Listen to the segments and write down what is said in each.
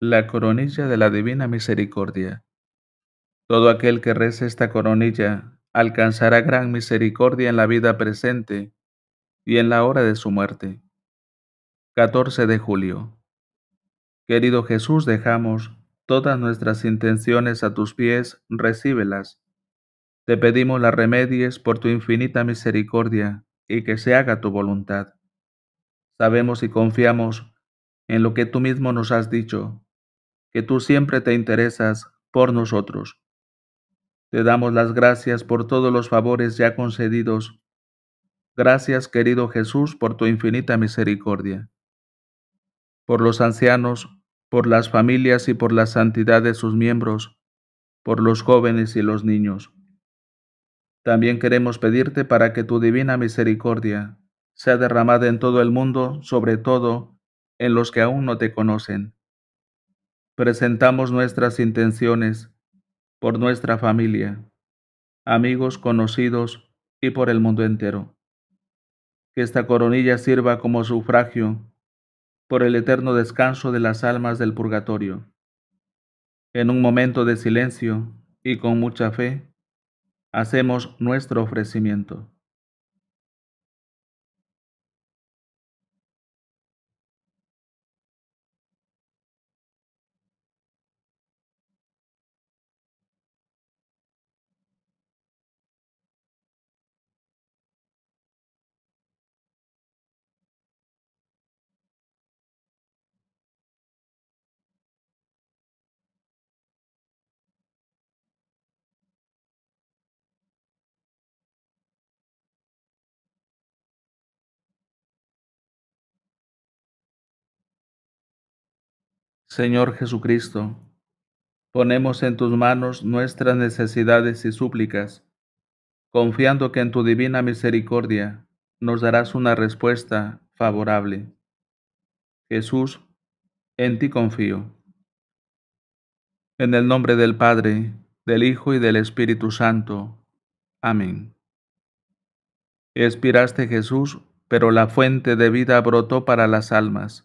la coronilla de la Divina Misericordia. Todo aquel que reza esta coronilla alcanzará gran misericordia en la vida presente y en la hora de su muerte. 14 de julio. Querido Jesús, dejamos todas nuestras intenciones a tus pies, recíbelas. Te pedimos las remedies por tu infinita misericordia y que se haga tu voluntad. Sabemos y confiamos en lo que tú mismo nos has dicho que tú siempre te interesas por nosotros. Te damos las gracias por todos los favores ya concedidos. Gracias, querido Jesús, por tu infinita misericordia. Por los ancianos, por las familias y por la santidad de sus miembros, por los jóvenes y los niños. También queremos pedirte para que tu divina misericordia sea derramada en todo el mundo, sobre todo en los que aún no te conocen presentamos nuestras intenciones por nuestra familia, amigos, conocidos y por el mundo entero. Que esta coronilla sirva como sufragio por el eterno descanso de las almas del purgatorio. En un momento de silencio y con mucha fe, hacemos nuestro ofrecimiento. Señor Jesucristo, ponemos en tus manos nuestras necesidades y súplicas, confiando que en tu divina misericordia nos darás una respuesta favorable. Jesús, en ti confío. En el nombre del Padre, del Hijo y del Espíritu Santo. Amén. Espiraste Jesús, pero la fuente de vida brotó para las almas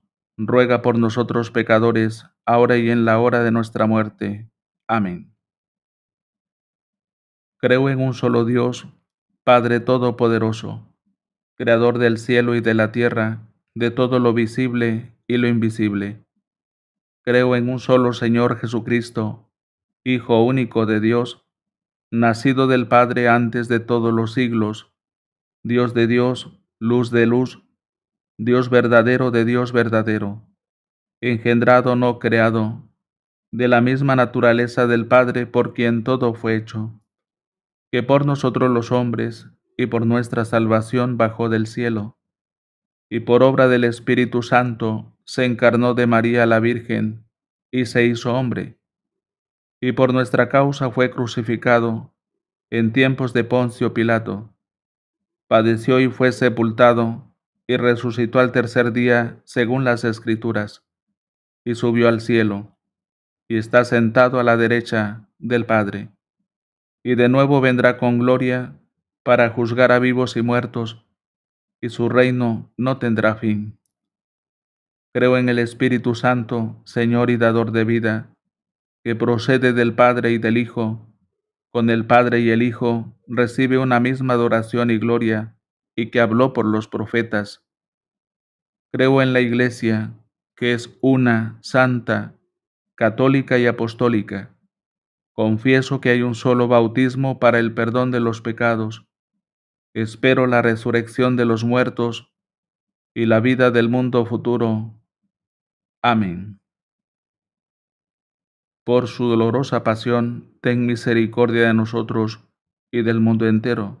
ruega por nosotros pecadores, ahora y en la hora de nuestra muerte. Amén. Creo en un solo Dios, Padre Todopoderoso, Creador del cielo y de la tierra, de todo lo visible y lo invisible. Creo en un solo Señor Jesucristo, Hijo único de Dios, nacido del Padre antes de todos los siglos, Dios de Dios, luz de luz, Dios verdadero de Dios verdadero, engendrado no creado, de la misma naturaleza del Padre por quien todo fue hecho, que por nosotros los hombres y por nuestra salvación bajó del cielo, y por obra del Espíritu Santo se encarnó de María la Virgen y se hizo hombre, y por nuestra causa fue crucificado en tiempos de Poncio Pilato, padeció y fue sepultado, y resucitó al tercer día según las escrituras, y subió al cielo, y está sentado a la derecha del Padre, y de nuevo vendrá con gloria para juzgar a vivos y muertos, y su reino no tendrá fin. Creo en el Espíritu Santo, Señor y Dador de vida, que procede del Padre y del Hijo, con el Padre y el Hijo recibe una misma adoración y gloria y que habló por los profetas. Creo en la Iglesia, que es una, santa, católica y apostólica. Confieso que hay un solo bautismo para el perdón de los pecados. Espero la resurrección de los muertos y la vida del mundo futuro. Amén. Por su dolorosa pasión, ten misericordia de nosotros y del mundo entero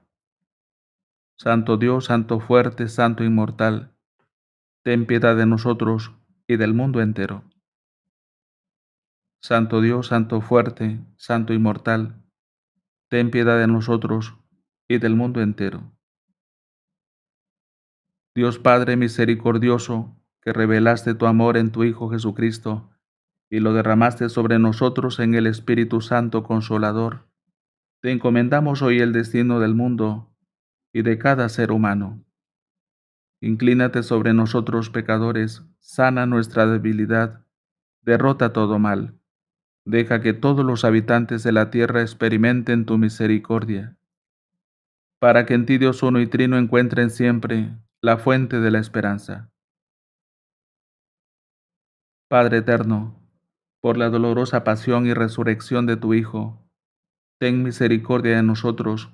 Santo Dios, Santo fuerte, Santo inmortal, ten piedad de nosotros y del mundo entero. Santo Dios, Santo fuerte, Santo inmortal, ten piedad de nosotros y del mundo entero. Dios Padre misericordioso, que revelaste tu amor en tu Hijo Jesucristo y lo derramaste sobre nosotros en el Espíritu Santo Consolador, te encomendamos hoy el destino del mundo y de cada ser humano. Inclínate sobre nosotros pecadores, sana nuestra debilidad, derrota todo mal. Deja que todos los habitantes de la tierra experimenten tu misericordia, para que en ti Dios uno y trino encuentren siempre la fuente de la esperanza. Padre eterno, por la dolorosa pasión y resurrección de tu Hijo, ten misericordia de nosotros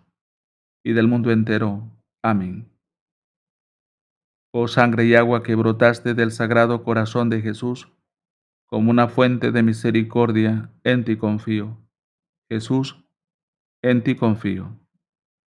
y del mundo entero. Amén. Oh sangre y agua que brotaste del sagrado corazón de Jesús, como una fuente de misericordia, en ti confío. Jesús, en ti confío.